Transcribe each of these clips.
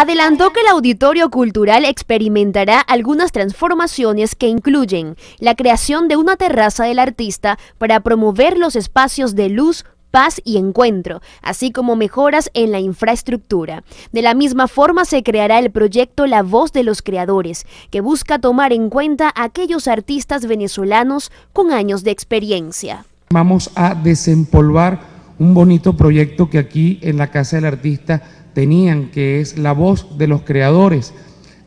adelantó que el Auditorio Cultural experimentará algunas transformaciones que incluyen la creación de una terraza del artista para promover los espacios de luz, paz y encuentro, así como mejoras en la infraestructura. De la misma forma se creará el proyecto La Voz de los Creadores, que busca tomar en cuenta a aquellos artistas venezolanos con años de experiencia. Vamos a desempolvar un bonito proyecto que aquí en la Casa del Artista tenían, que es La Voz de los Creadores,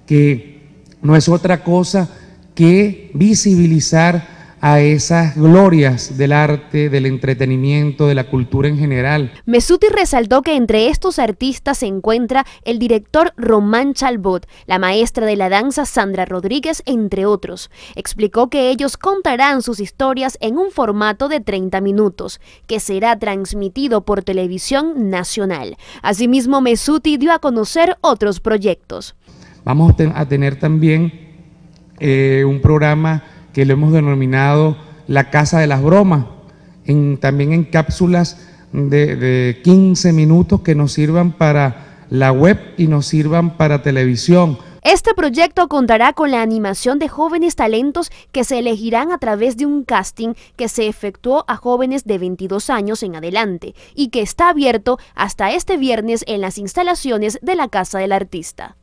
que no es otra cosa que visibilizar a esas glorias del arte, del entretenimiento, de la cultura en general. Mesuti resaltó que entre estos artistas se encuentra el director Román Chalbot, la maestra de la danza Sandra Rodríguez, entre otros. Explicó que ellos contarán sus historias en un formato de 30 minutos, que será transmitido por televisión nacional. Asimismo, Mesuti dio a conocer otros proyectos. Vamos a tener también eh, un programa que lo hemos denominado la casa de las bromas, en, también en cápsulas de, de 15 minutos que nos sirvan para la web y nos sirvan para televisión. Este proyecto contará con la animación de jóvenes talentos que se elegirán a través de un casting que se efectuó a jóvenes de 22 años en adelante y que está abierto hasta este viernes en las instalaciones de la Casa del Artista.